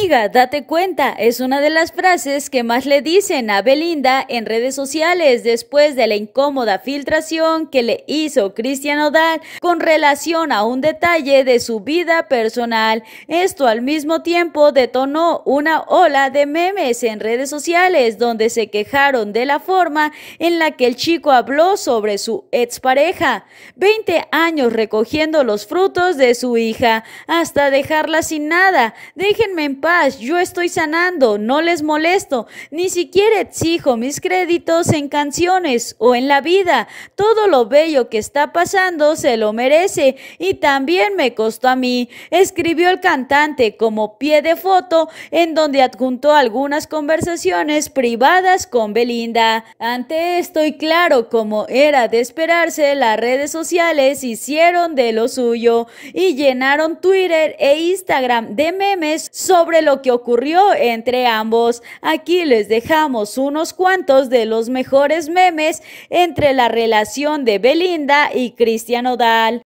Amiga, date cuenta, es una de las frases que más le dicen a Belinda en redes sociales después de la incómoda filtración que le hizo Cristian Odal con relación a un detalle de su vida personal. Esto al mismo tiempo detonó una ola de memes en redes sociales donde se quejaron de la forma en la que el chico habló sobre su expareja. 20 años recogiendo los frutos de su hija hasta dejarla sin nada. Déjenme en paz, yo estoy sanando, no les molesto, ni siquiera exijo mis créditos en canciones o en la vida. Todo lo bello que está pasando se lo merece y también me costó a mí, escribió el cantante como pie de foto en donde adjuntó algunas conversaciones privadas con Belinda. Ante esto y claro, como era de esperarse, las redes sociales hicieron de lo suyo y llenaron Twitter e Instagram de memes sobre sobre lo que ocurrió entre ambos. Aquí les dejamos unos cuantos de los mejores memes entre la relación de Belinda y Cristian Odal.